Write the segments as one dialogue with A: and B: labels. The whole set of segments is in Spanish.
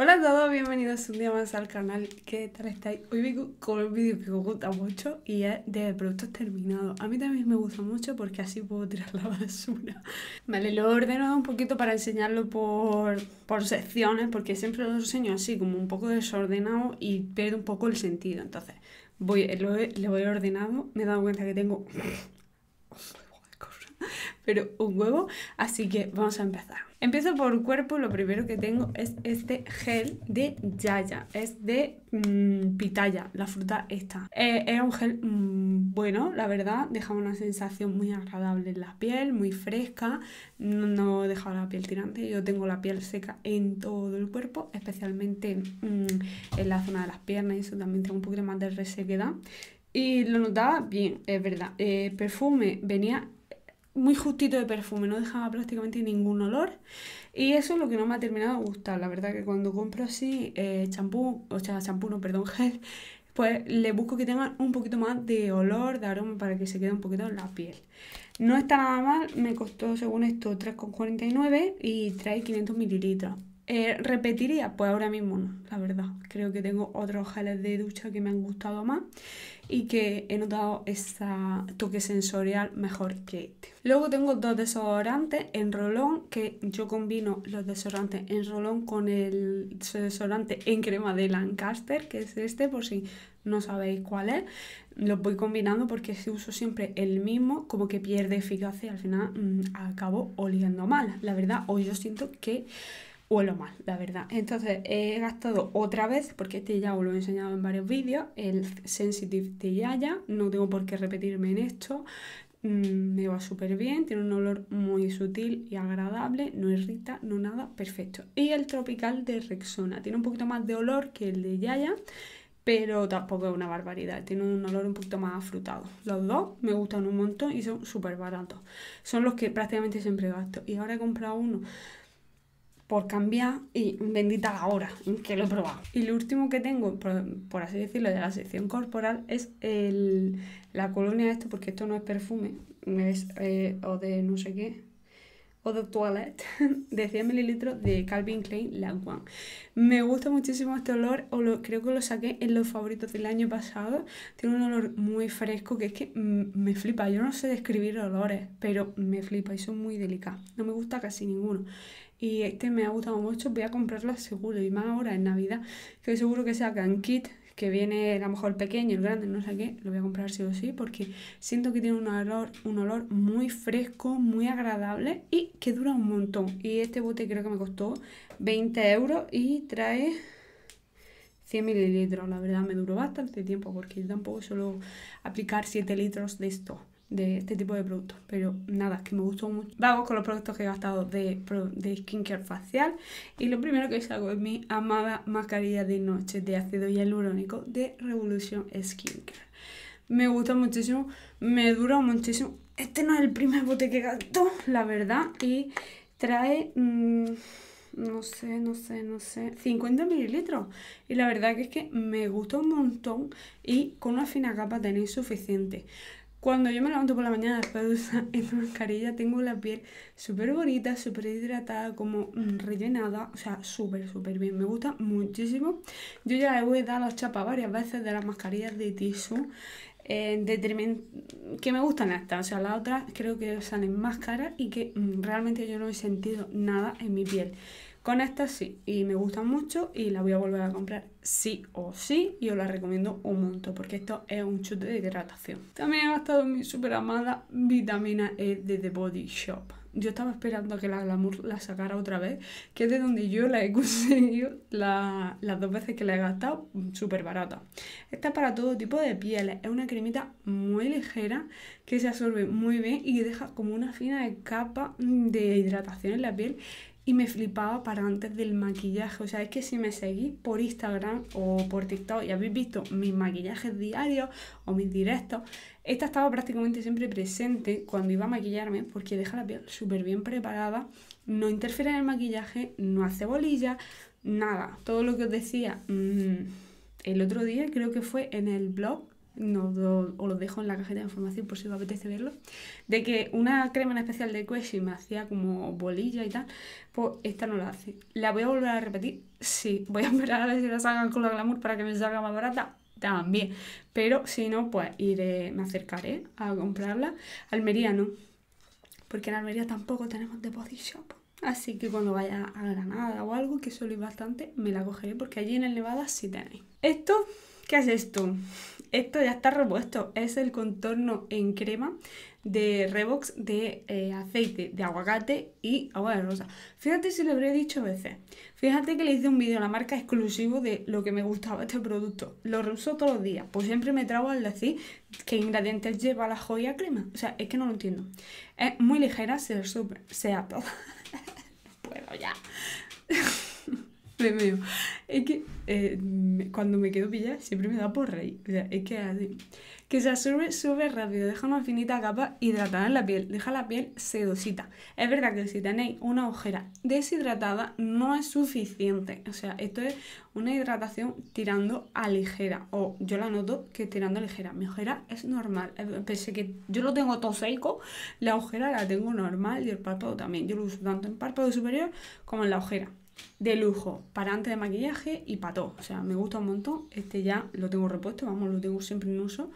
A: Hola a todos, bienvenidos un día más al canal. ¿Qué tal estáis? Hoy vengo con un vídeo que me gusta mucho y es de productos terminados. A mí también me gusta mucho porque así puedo tirar la basura. Vale, lo he ordenado un poquito para enseñarlo por, secciones porque siempre lo enseño así, como un poco desordenado y pierdo un poco el sentido. Entonces, voy, lo, he, ordenado, me he dado cuenta que tengo... pero un huevo. Así que vamos a empezar. Empiezo por cuerpo. Lo primero que tengo es este gel de Yaya. Es de mm, pitaya, la fruta esta. Eh, era un gel mm, bueno, la verdad. Dejaba una sensación muy agradable en la piel, muy fresca. No, dejaba la piel tirante. Yo tengo la piel seca en todo el cuerpo, especialmente mm, en la zona de las piernas. Y eso también tengo un poquito más de resequedad. Y lo notaba bien, es verdad. El eh, perfume venía muy justito de perfume, no dejaba prácticamente ningún olor. Y eso es lo que no me ha terminado de gustar. La verdad que cuando compro así eh, champú, o sea, champú, no, perdón, gel, pues le busco que tenga un poquito más de olor, de aroma para que se quede un poquito en la piel. No está nada mal, me costó según esto 3,49 y trae 500 mililitros. Eh, ¿Repetiría? Pues ahora mismo no, la verdad. Creo que tengo otros geles de ducha que me han gustado más y que he notado este toque sensorial mejor que este. Luego tengo dos desodorantes en rolón, que yo combino los desodorantes en rolón con el desodorante en crema de Lancaster, que es este, por si no sabéis cuál es. Los voy combinando porque si uso siempre el mismo, como que pierde eficacia y al final mm, acabo oliendo mal. La verdad, hoy yo siento que huelo mal, la verdad. Entonces he gastado otra vez, porque este ya os lo he enseñado en varios vídeos, el Sensitive de Yaya, no tengo por qué repetirme en esto, mm, me va súper bien, tiene un olor muy sutil y agradable, no irrita, no nada, perfecto. Y el Tropical de Rexona, tiene un poquito más de olor que el de Yaya, pero tampoco es una barbaridad, tiene un olor un poquito más afrutado. Los dos me gustan un montón y son súper baratos. Son los que prácticamente siempre gasto. Y ahora he comprado uno por cambiar y bendita la hora que lo he probado. Y lo último que tengo, por, así decirlo, de la sección corporal es la colonia de esto, porque esto no es perfume, es eh, o de no sé qué, o de toilette, de 100 ml de Calvin Klein One. Me gusta muchísimo este olor, o creo que lo saqué en los favoritos del año pasado. Tiene un olor muy fresco que es que mm, me flipa. Yo no sé describir olores, pero me flipa y son muy delicados. No me gusta casi ninguno y este me ha gustado mucho, voy a comprarlo seguro y más ahora en Navidad, que seguro que sacan kit que viene a lo mejor el pequeño, el grande, no sé qué, lo voy a comprar sí o sí porque siento que tiene un olor, un olor muy fresco, muy agradable y que dura un montón. Y este bote creo que me costó 20 euros y trae 100 mililitros. La verdad me duró bastante tiempo porque yo tampoco suelo aplicar 7 litros de esto de este tipo de productos. Pero nada, que me gustó mucho. Vamos con los productos que he gastado de, de skincare facial. Y lo primero que hago es mi amada mascarilla de noche de ácido hialurónico de Revolution Skincare. Me gusta muchísimo, me dura muchísimo. Este no es el primer bote que gasto, la verdad. Y trae... Mm, no sé, no sé, no sé, 50 mililitros. Y la verdad que es que me gustó un montón y con una fina capa tenéis suficiente. Cuando yo me levanto por la mañana después de usar esta mascarilla, tengo la piel súper bonita, súper hidratada, como mm, rellenada, o sea, súper, súper bien. Me gusta muchísimo. Yo ya le voy a dar las chapas varias veces de las mascarillas de Tisu, que me gustan estas. O sea, las otras creo que salen más caras y que mm, realmente yo no he sentido nada en mi piel. Con esta sí, y me gustan mucho y la voy a volver a comprar sí o sí y os la recomiendo un montón porque esto es un chute de hidratación. También he gastado mi super amada vitamina E de The Body Shop. Yo estaba esperando a que la Glamour la sacara otra vez, que es de donde yo la he conseguido las dos veces que la he gastado, súper barata. Esta es para todo tipo de pieles, es una cremita muy ligera que se absorbe muy bien y que deja como una fina capa de hidratación en la piel y me flipaba para antes del maquillaje. O sea, es que si me seguís por Instagram o por TikTok y habéis visto mis maquillajes diarios o mis directos, esta estaba prácticamente siempre presente cuando iba a maquillarme porque deja la piel súper bien preparada, no interfiere en el maquillaje, no hace bolilla nada. Todo lo que os decía mm, el otro día, creo que fue en el blog no os lo dejo en la cajeta de información por si os apetece verlo, de que una crema en especial de Queshi me hacía como bolilla y tal, pues esta no la hace. ¿La voy a volver a repetir? Sí. ¿Voy a esperar a ver si la sacan con la glamour para que me salga más barata? También. Pero si no, pues iré, me acercaré a comprarla. Almería no, porque en Almería tampoco tenemos de body shop. Así que cuando vaya a Granada o algo, que suele ir bastante, me la cogeré porque allí en el Nevada sí tenéis. ¿Esto? ¿Qué es esto? esto ya está repuesto. Es el contorno en crema de Revox de eh, aceite de aguacate y agua de rosa. Fíjate si lo habré dicho veces. Fíjate que le hice un vídeo a la marca exclusivo de lo que me gustaba este producto. Lo reuso todos los días. Pues siempre me trago al decir qué ingredientes lleva la joya crema. O sea, es que no lo entiendo. Es muy ligera, se súper. se todo. Puedo ya. Es que eh, cuando me quedo pillada siempre me da por reír. O sea, es que así. Que se absorbe súper rápido, deja una finita capa hidratada en la piel, deja la piel sedosita. Es verdad que si tenéis una ojera deshidratada no es suficiente. O sea, esto es una hidratación tirando a ligera. O yo la noto que tirando a ligera. Mi ojera es normal. Eh, pese que yo lo tengo todo seco, la ojera la tengo normal y el párpado también. Yo lo uso tanto en párpado superior como en la ojera de lujo para antes de maquillaje y todo, O sea, me gusta un montón. Este ya lo tengo repuesto, vamos, lo tengo siempre en uso.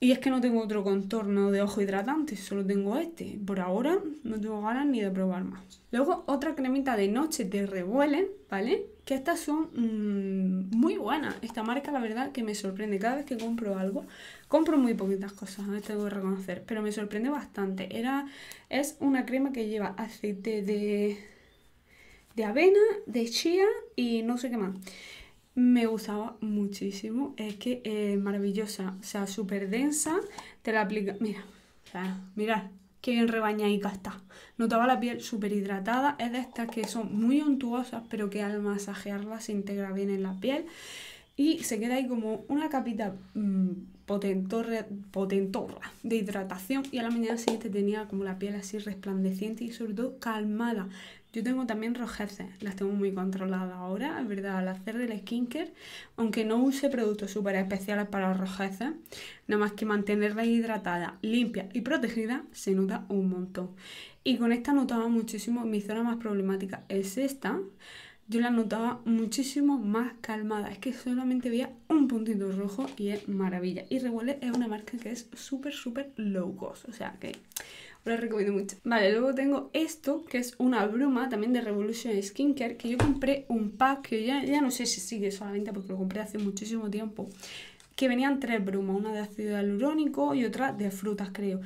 A: Y es que no tengo otro contorno de ojo hidratante, solo tengo este. Por ahora no tengo ganas ni de probar más. Luego otra cremita de noche de Revuelen, ¿vale? Que estas son mm, muy buenas. Esta marca la verdad que me sorprende. Cada vez que compro algo, compro muy poquitas cosas, no voy a reconocer. Pero me sorprende bastante. Era, es una crema que lleva aceite de de avena, de chía y no sé qué más. Me gustaba muchísimo, es que es eh, maravillosa, o sea, súper densa, te la aplica... Mira, o sea, mirad, qué bien rebañadica está. Notaba la piel súper hidratada, es de estas que son muy untuosas, pero que al masajearlas se integra bien en la piel y se queda ahí como una capita mm, potentorra de hidratación y a la mañana siguiente tenía como la piel así resplandeciente y sobre todo calmada. Yo tengo también rojeces, las tengo muy controladas ahora, es verdad, al hacer el skincare, aunque no use productos súper especiales para los rojeces, nada más que mantenerla hidratada, limpia y protegida, se nota un montón. Y con esta notaba muchísimo, mi zona más problemática es esta, yo la notaba muchísimo más calmada, es que solamente veía un puntito rojo y es maravilla. Y Revuelve es una marca que es súper, súper low cost, o sea que lo recomiendo mucho. Vale, luego tengo esto, que es una bruma también de Revolution Skincare, que yo compré un pack, que ya, no sé si sigue solamente porque lo compré hace muchísimo tiempo, que venían tres brumas, una de ácido hialurónico y otra de frutas, creo.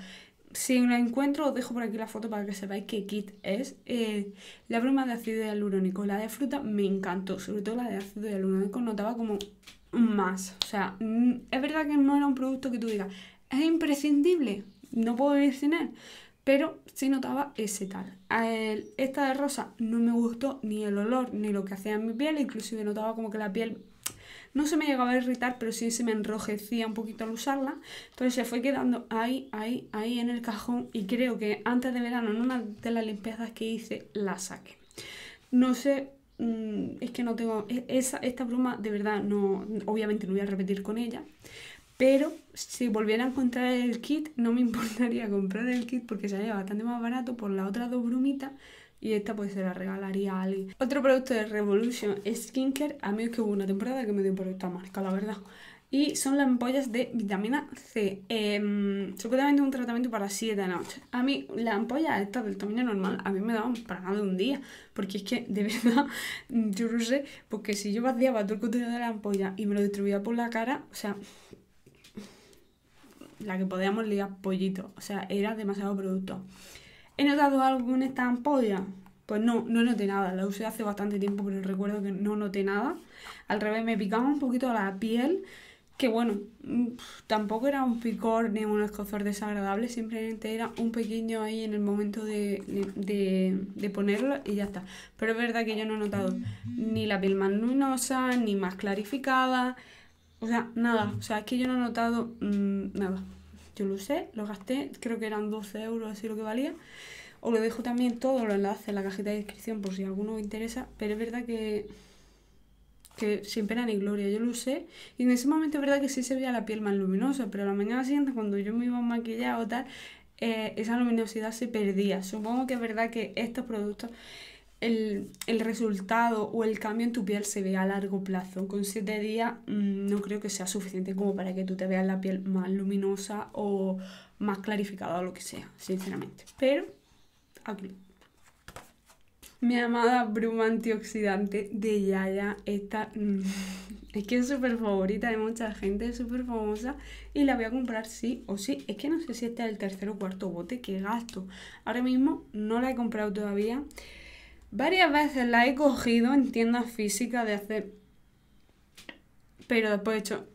A: Si la encuentro, os dejo por aquí la foto para que sepáis qué kit es. Eh, la bruma de ácido hialurónico, la de fruta me encantó, sobre todo la de ácido hialurónico, notaba como más. O sea, mm, es verdad que no era un producto que tú digas, es imprescindible, no puedo vivir sin él pero sí notaba ese tal. esta de rosa no me gustó ni el olor ni lo que hacía en mi piel, inclusive notaba como que la piel no se me llegaba a irritar, pero sí se me enrojecía un poquito al usarla, Entonces se fue quedando ahí, ahí, ahí en el cajón y creo que antes de verano, en una de las limpiezas que hice, la saqué. No sé mm, es que no tengo, e, esa, esta bruma de verdad no, obviamente no voy a repetir con ella, pero si volviera a encontrar el kit, no me importaría comprar el kit porque sería bastante más barato por la otra dos brumitas y esta pues se la regalaría a alguien. Otro producto de Revolution Skincare, a mí es que hubo una temporada que me dio por esta marca, la verdad. Y son las ampollas de vitamina C. Eh, em, es un tratamiento para 7 noche. A mí, la ampolla esta del tamaño normal, a mí me daban para nada de un día. Porque es que, de verdad, yo no sé, porque si yo vaciaba todo el contenido de la ampolla y me lo distribuía por la cara, o sea, la que podíamos leer pollito. O sea, era demasiado producto. ¿He notado algo en esta ampolla? Pues no, no noté nada. La usé hace bastante tiempo, pero recuerdo que no noté nada. Al revés, me picaba un poquito la piel, que bueno, mm, tampoco era un picor ni un escozor desagradable, simplemente era un pequeño ahí en el momento de, de ponerlo y ya está. Pero es verdad que yo no he notado ni la piel más luminosa, ni más clarificada, o sea, nada. Mm. O sea, es que yo no he notado mm, nada. Yo lo usé, lo gasté, creo que eran 12 euros así lo que valía. Os lo dejo también todo los enlaces en la cajita de descripción por si alguno os interesa. Pero es verdad que, que sin pena ni gloria, yo lo usé. Y en ese momento es verdad que sí se veía la piel más luminosa, pero a la mañana siguiente cuando yo me iba a maquillar o tal, eh, esa luminosidad se perdía. Supongo que es verdad que estos productos el, resultado o el cambio en tu piel se vea a largo plazo. Con 7 días mm, no creo que sea suficiente como para que tú te veas la piel más luminosa o más clarificada o lo que sea, sinceramente. Pero, aquí. Mi amada bruma antioxidante de Yaya, esta mm, es que es súper favorita de mucha gente, súper famosa y la voy a comprar sí o sí. Es que no sé si este es el tercer o cuarto bote que gasto. Ahora mismo no la he comprado todavía. Varias veces la he cogido en tiendas físicas de hacer. Pero después he hecho.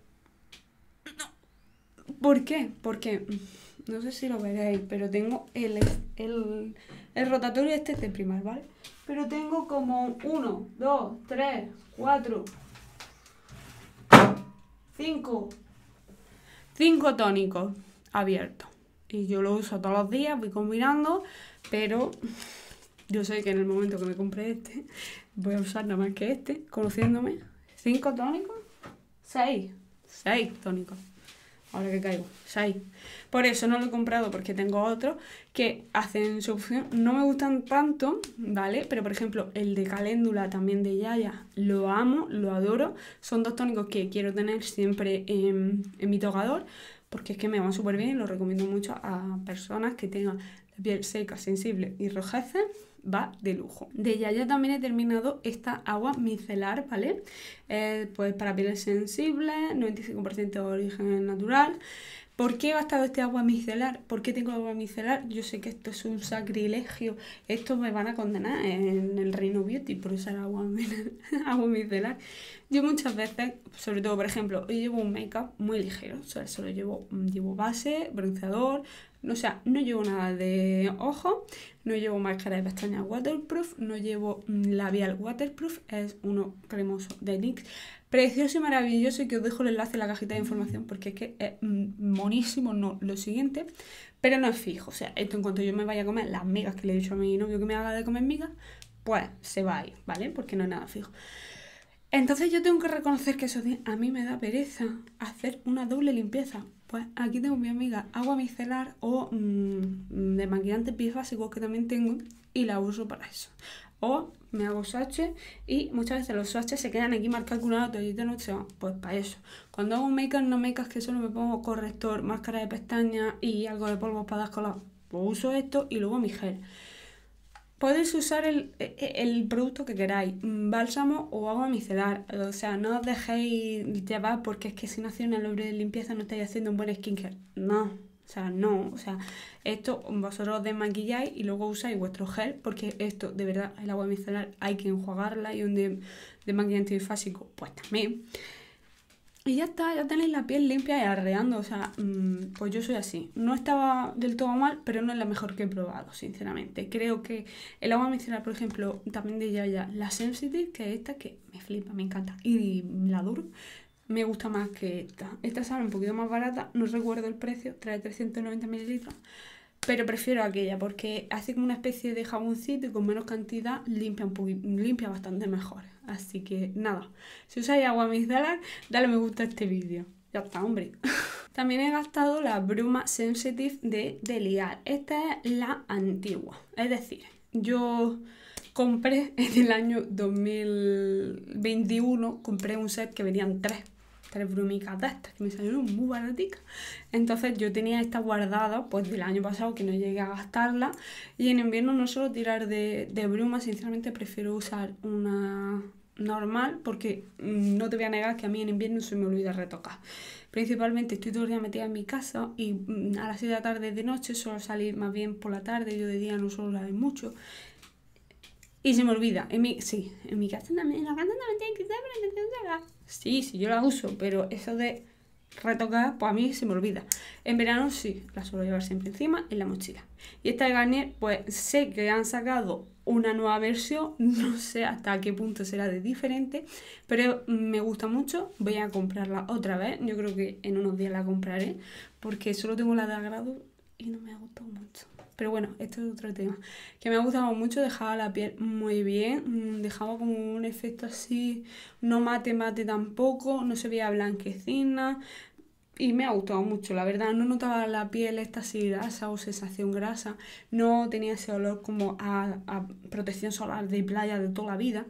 A: No. ¿Por qué? Porque. Mm, no sé si lo veréis, pero tengo el, el, rotatorio este es de primar, ¿vale? Pero tengo como 1, 2, 3, 4, 5. 5 tónicos abiertos. Y yo lo uso todos los días, voy combinando, pero yo sé que en el momento que me compré este, voy a usar nada más que este, conociéndome. ¿Cinco tónicos? Seis. Seis tónicos. Ahora que caigo. Seis. Por eso no lo he comprado, porque tengo otros que hacen su opción. No me gustan tanto, ¿vale? Pero por ejemplo, el de caléndula también de Yaya, lo amo, lo adoro. Son dos tónicos que quiero tener siempre en, mi tocador, porque es que me van súper bien y los recomiendo mucho a personas que tengan la piel seca, sensible y rojece va de lujo. De Yaya también he terminado esta agua micelar, ¿vale? Eh, pues para pieles sensibles, 95% de origen natural. ¿Por qué he gastado este agua micelar? ¿Por qué tengo agua micelar? Yo sé que esto es un sacrilegio. Esto me van a condenar en el reino beauty por usar agua, micelar. Yo muchas veces, sobre todo por ejemplo, yo llevo un make-up muy ligero. O sea, solo llevo, mm, llevo base, bronceador. O sea, no llevo nada de ojo, no llevo máscara de pestañas waterproof, no llevo mm, labial waterproof, es uno cremoso de NYX precioso y maravilloso y que os dejo el enlace en la cajita de información porque es que es monísimo, no, lo siguiente, pero no es fijo, o sea, esto en cuanto yo me vaya a comer las migas que le he dicho a mi novio que me haga de comer migas, pues se va a ir, ¿vale? Porque no es nada fijo. Entonces yo tengo que reconocer que eso a mí me da pereza hacer una doble limpieza. Pues aquí tengo mi amiga agua micelar o mm, de maquillante pies básicos que también tengo y la uso para eso o me hago swatches y muchas veces los swatches se quedan aquí marcados con una toallita noche. Pues para eso. Cuando hago un make up no make que solo me pongo corrector, máscara de pestañas y algo de polvo para dar color. Pues uso esto y luego mi gel. Podéis usar el, e, e, producto que queráis, mm, bálsamo o agua micelar. O sea, no os dejéis llevar porque es que si no hacéis una lobre de limpieza no estáis haciendo un buen skincare. No, o sea, no, o sea, esto vosotros desmaquilláis y luego usáis vuestro gel, porque esto, de verdad, el agua micelar hay que enjuagarla y un desmaquillante fásico, pues también. Y ya está, ya tenéis la piel limpia y arreando, o sea, mm, pues yo soy así. No estaba del todo mal, pero no es la mejor que he probado, sinceramente. Creo que el agua micelar, por ejemplo, también de Yaya, la Sensitive, que es esta que me flipa, me encanta, y la Duro, me gusta más que esta. Esta sale un poquito más barata, no recuerdo el precio, trae 390 mililitros, pero prefiero aquella porque hace como una especie de jaboncito y con menos cantidad limpia, limpia bastante mejor. Así que nada, si usáis agua micelar, dale me gusta a este vídeo. Ya está, hombre. También he gastado la bruma Sensitive de Delial. Esta es la antigua. Es decir, yo compré en el año 2021, compré un set que venían tres tres de estas que me salieron muy baraticas. Entonces yo tenía esta guardada pues del año pasado que no llegué a gastarla y en invierno no suelo tirar de, bruma, sinceramente prefiero usar una normal porque mm, no te voy a negar que a mí en invierno se me olvida retocar. Principalmente estoy todo el día metida en mi casa y mm, a las 6 de la tarde de noche solo salir más bien por la tarde, yo de día no suelo salir mucho y se me olvida. En mi, sí, en mi casa también, la casa también tiene que estar, pero la Sí, sí, yo la uso, pero eso de retocar, pues a mí se me olvida. En verano sí, la suelo llevar siempre encima en la mochila. Y esta de Garnier, pues sé que han sacado una nueva versión, no sé hasta qué punto será de diferente, pero me gusta mucho, voy a comprarla otra vez, yo creo que en unos días la compraré, porque solo tengo la de agrado y no me ha gustado mucho. Pero bueno, esto es otro tema. Que me ha gustado mucho, dejaba la piel muy bien, mm, dejaba como un efecto así, no mate mate tampoco, no se veía blanquecina. Y me ha gustado mucho, la verdad, no notaba la piel esta así grasa o sensación grasa, no tenía ese olor como a, protección solar de playa de toda la vida.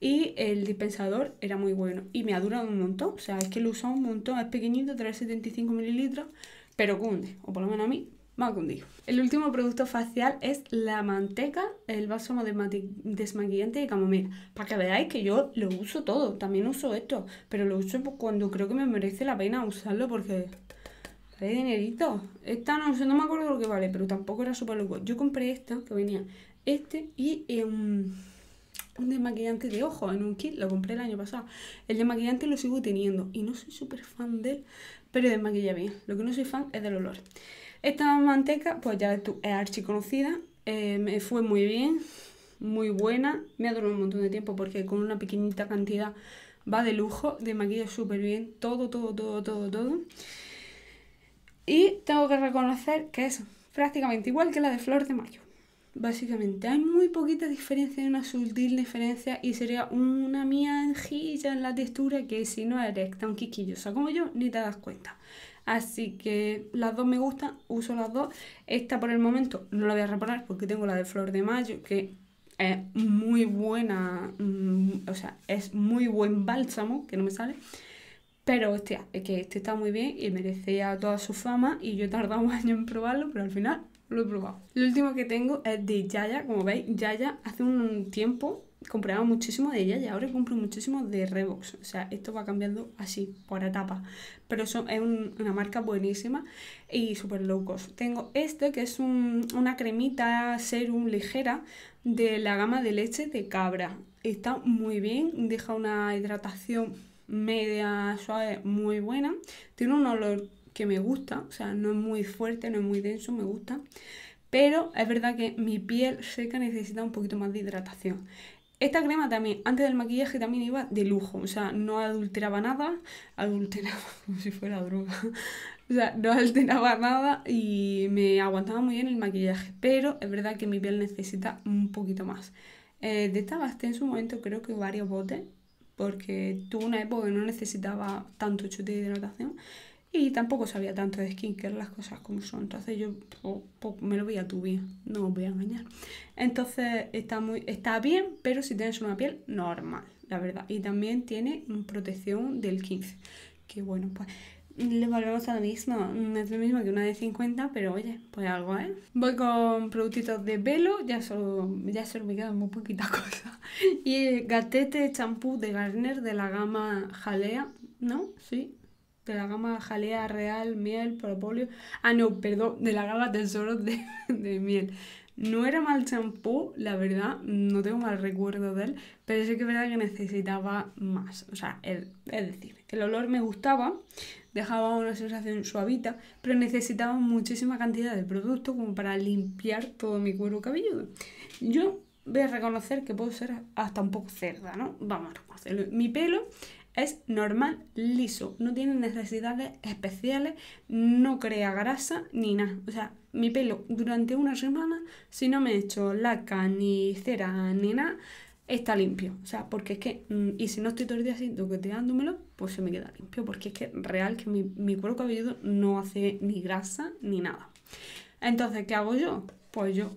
A: Y el dispensador era muy bueno y me ha durado un montón, o sea, es que lo he usado un montón, es pequeñito, trae 3,75 mililitros, pero cunde, o por lo menos a mí el último producto facial es la manteca, el bálsamo desmaquillante de camomila. Para que veáis que yo lo uso todo, también uso esto, pero lo uso pues cuando creo que me merece la pena usarlo porque hay dinerito. Esta no sé, no me acuerdo lo que vale, pero tampoco era súper loco. Yo compré esta, que venía este y un, em, un desmaquillante de ojo en un kit, lo compré el año pasado. El desmaquillante lo sigo teniendo y no soy súper fan de él, pero desmaquilla bien. Lo que no soy fan es del olor. Esta manteca, pues ya es archi conocida, eh, me fue muy bien, muy buena, me ha durado un montón de tiempo porque con una pequeñita cantidad va de lujo, de maquilla súper bien, todo, todo, todo, todo, todo. Y tengo que reconocer que es prácticamente igual que la de Flor de Mayo. Básicamente, hay muy poquita diferencia, una sutil diferencia y sería una mianjilla en la textura que si no eres tan quisquillosa como yo, ni te das cuenta. Así que las dos me gustan, uso las dos. Esta por el momento no la voy a reparar porque tengo la de Flor de Mayo, que es muy buena, mm, o sea, es muy buen bálsamo, que no me sale. Pero hostia, es que este está muy bien y merecía toda su fama y yo he tardado un año en probarlo, pero al final lo he probado. Lo último que tengo es de Yaya, como veis, Yaya hace un tiempo compraba muchísimo de ella y ahora compro muchísimo de Revox. O sea, esto va cambiando así, por etapa. Pero es una marca buenísima y súper locos. Tengo este que es una cremita serum ligera de la gama de leche de cabra. Está muy bien, deja una hidratación media suave muy buena. Tiene un olor que me gusta, o sea, no es muy fuerte, no es muy denso, me gusta. Pero es verdad que mi piel seca necesita un poquito más de hidratación. Esta crema también, antes del maquillaje también iba de lujo, o sea, no adulteraba nada, adulteraba como si fuera droga, o sea, no adulteraba nada y me aguantaba muy bien el maquillaje, pero es verdad que mi piel necesita un poquito más. Eh, de esta basté en su momento creo que varios botes, porque tuve una época que no necesitaba tanto chute de hidratación, y tampoco sabía tanto de skincare, las cosas como son. Entonces yo me lo voy a bien, no os voy a engañar. Entonces está, muy, está bien, pero si tienes una piel normal, la verdad. Y también tiene protección del 15. Que bueno, pues le volvemos a la misma, no mm, es lo mismo que una de 50, pero oye, pues algo, ¿eh? Voy con productitos de pelo, ya solo, ya me quedan muy poquitas cosas. Y gatete champú de Garner de la gama Jalea, ¿no? Sí, de la gama jalea real, miel, propóleo. Ah, no, perdón, de la gama Tesoro de, miel. No era mal champú, la verdad, no tengo mal recuerdo de él, pero sí que es verdad que necesitaba más. O sea, es decir, el olor me gustaba, dejaba una sensación suavita, pero necesitaba muchísima cantidad de producto como para limpiar todo mi cuero cabelludo. Yo voy a reconocer que puedo ser hasta un poco cerda, ¿no? Vamos a Mi pelo es normal, liso, no tiene necesidades especiales, no crea grasa ni nada. O sea, mi pelo durante una semana, si no me he hecho laca, ni cera, ni nada, está limpio. O sea, porque es que, mm, y si no estoy todo el día así toqueteándomelo, pues se me queda limpio. Porque es que real que mi, mi cuero cabelludo no hace ni grasa ni nada. Entonces, ¿qué hago yo? Pues yo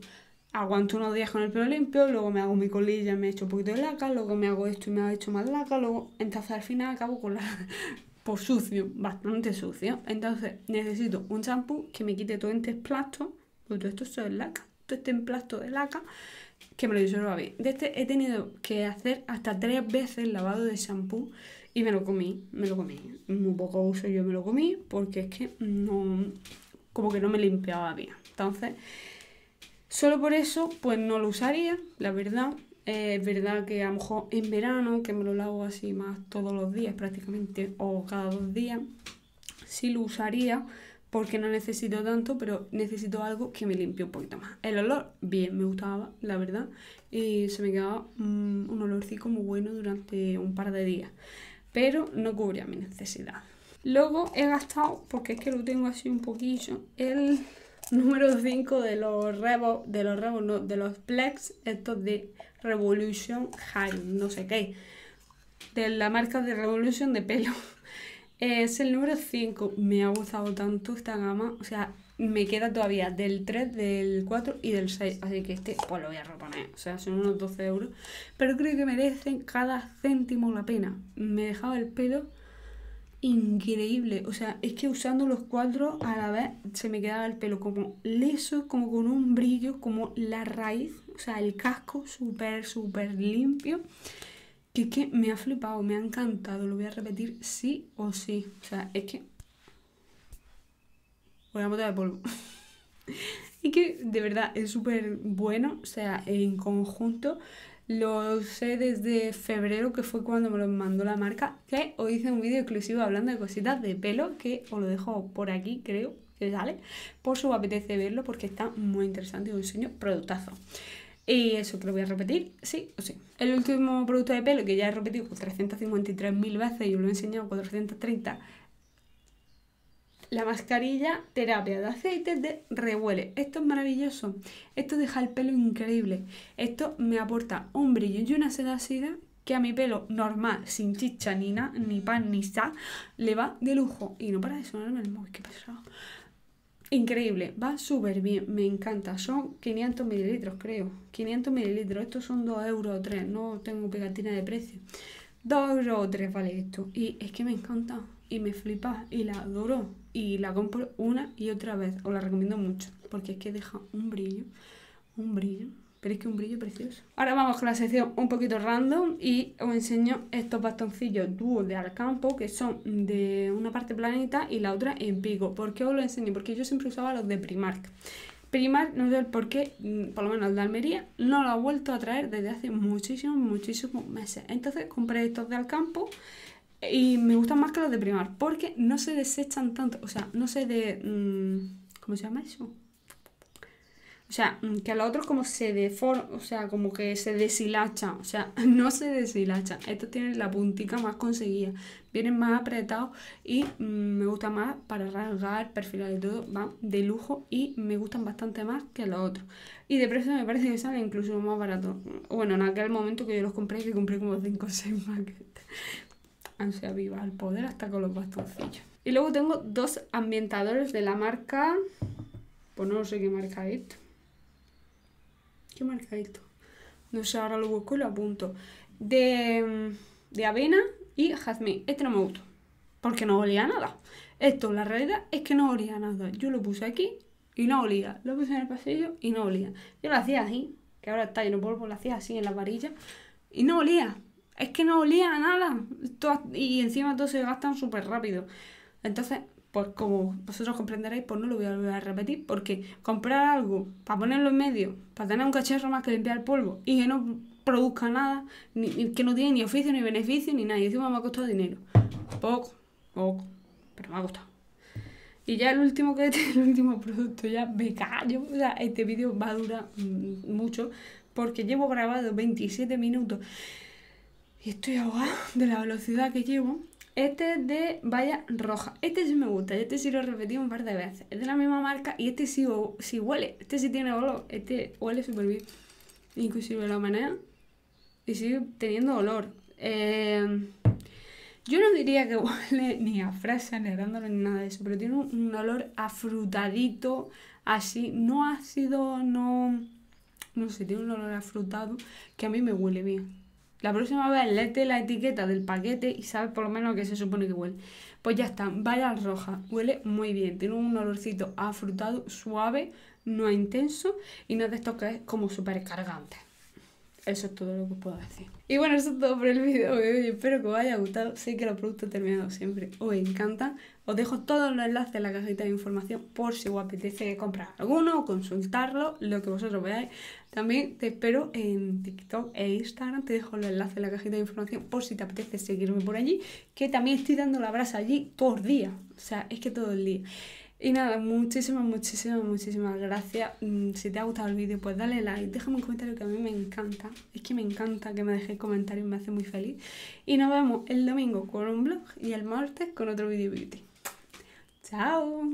A: aguanto unos días con el pelo limpio, luego me hago mi colilla, me echo un poquito de laca, luego me hago esto y me ha hecho más laca, luego entonces al final acabo con la por sucio, bastante sucio. Entonces necesito un champú que me quite todo este emplasto, porque todo esto es laca, todo este emplasto de laca, que me lo disuelva bien. De este he tenido que hacer hasta tres veces lavado de champú y me lo comí, me lo comí. Muy poco uso yo me lo comí porque es que no, como que no me limpiaba bien. Entonces Solo por eso, pues no lo usaría, la verdad. Eh, es verdad que a lo mejor en verano, que me lo lavo así más todos los días prácticamente, o cada dos días, sí lo usaría porque no necesito tanto, pero necesito algo que me limpie un poquito más. El olor, bien, me gustaba, la verdad, y se me quedaba mm, un olorcito muy bueno durante un par de días, pero no cubría mi necesidad. Luego he gastado, porque es que lo tengo así un poquillo, el número 5 de los Revo, de los Revo, no, de los Plex, estos de Revolution High, no sé qué, de la marca de Revolution de pelo. Eh, es el número 5, me ha gustado tanto esta gama, o sea, me queda todavía del 3, del 4 y del 6, así que este pues lo voy a reponer, o sea, son unos 12 euros, pero creo que merecen cada céntimo la pena. Me he dejado el pelo increíble. O sea, es que usando los cuatro a la vez se me quedaba el pelo como liso, como con un brillo, como la raíz. O sea, el casco súper, súper limpio. Que es que me ha flipado, me ha encantado. Lo voy a repetir sí o sí. O sea, es que... Voy a botar de polvo. y que de verdad es súper bueno, o sea, en conjunto lo usé desde febrero, que fue cuando me lo mandó la marca, que hoy hice un vídeo exclusivo hablando de cositas de pelo, que os lo dejo por aquí, creo, que sale. Por si os apetece verlo, porque está muy interesante y un enseño productazo. Y eso que lo voy a repetir, sí o sí. El último producto de pelo que ya he repetido 353.000 veces y os lo he enseñado 430 la mascarilla terapia de aceite de revuele. Esto es maravilloso. Esto deja el pelo increíble. Esto me aporta un brillo y una sedacidad que a mi pelo normal, sin chicha, ni nada, ni pan, ni sal, le va de lujo. Y no para de sonarme el móvil, qué pesado. Increíble, va súper bien, me encanta. Son 500 mililitros, creo. 500 mililitros, estos son 2 euros o no tengo pegatina de precio. 2 euros o vale esto. Y es que me encanta, y me flipa y la adoro y la compro una y otra vez. Os la recomiendo mucho porque es que deja un brillo, un brillo, pero es que un brillo precioso. Ahora vamos con la sección un poquito random y os enseño estos bastoncillos dúo de Alcampo que son de una parte planeta y la otra en pico. ¿Por qué os lo enseño? Porque yo siempre usaba los de Primark. Primark, no sé el por qué, mm, por lo menos el de Almería, no lo ha vuelto a traer desde hace muchísimos, muchísimos meses. Entonces compré estos de Alcampo. Y me gustan más que los de primar, porque no se desechan tanto, o sea, no se de... Mm, ¿Cómo se llama eso? O sea, mm, que a los otros como se deforma, o sea, como que se deshilacha, o sea, no se deshilacha. Estos tienen la puntita más conseguida, vienen más apretados y mm, me gusta más para rasgar, perfilar y todo, van de lujo y me gustan bastante más que los otros. Y de precio me parece que salen incluso más baratos. Bueno, en aquel momento que yo los compré, que compré como 5 o 6 maquetas, ansia viva al poder hasta con los bastoncillos. Y luego tengo dos ambientadores de la marca... Pues no sé qué marca es esto. ¿Qué marca es esto? No sé, ahora lo busco y lo apunto. De, avena y jazmín. Este no me gustó. Porque no olía nada. Esto, la realidad es que no olía nada. Yo lo puse aquí y no olía. Lo puse en el pasillo y no olía. Yo lo hacía así, que ahora está lleno no polvo, lo hacía así en la varilla y no olía. Es que no olía a nada. y encima todos se gastan súper rápido. Entonces, pues como vosotros comprenderéis, pues no lo voy a volver a repetir, porque comprar algo para ponerlo en medio, para tener un cacharro más que limpiar el polvo y que no produzca nada, que no tiene ni oficio, ni beneficio, ni nada, y encima me ha costado dinero. Poco, poco, pero me ha costado. Y ya el último que este, el último producto, ya me callo, o sea, este vídeo va a durar mm, mucho, porque llevo grabado 27 minutos. Y estoy ahogada de la velocidad que llevo. Este es de Vaya roja. Este sí me gusta, este sí lo he repetido un par de veces. Es de la misma marca y este sí, huele. Este sí tiene olor. Este huele súper bien. Inclusive la manera. y sigue teniendo olor. Em, yo no diría que huele ni a fresa, ni a ni nada de eso, pero tiene un, olor afrutadito, así, no ácido, no... No sé, tiene un olor afrutado que a mí me huele bien. La próxima vez léete la etiqueta del paquete y sabes por lo menos que se supone que huele. Pues ya está, vaya roja, huele muy bien, tiene un olorcito afrutado, suave, no intenso y no es de estos que es como súper cargante. Eso es todo lo que puedo decir. Y bueno, eso es todo por el vídeo de hoy. Espero que os haya gustado. Sé que los productos terminados siempre os encantan. Os dejo todos los enlaces en la cajita de información por si os apetece comprar alguno o consultarlo, lo que vosotros veáis. También te espero en TikTok e Instagram. Te dejo los enlaces en la cajita de información por si te apetece seguirme por allí. Que también estoy dando la brasa allí por día. O sea, es que todo el día. Y nada, muchísimas, muchísimas, muchísimas gracias. Mm, si te ha gustado el vídeo, pues dale like, déjame un comentario que a mí me encanta. Es que me encanta que me dejéis comentarios, me hace muy feliz. Y nos vemos el domingo con un vlog y el martes con otro vídeo beauty. ¡Chao!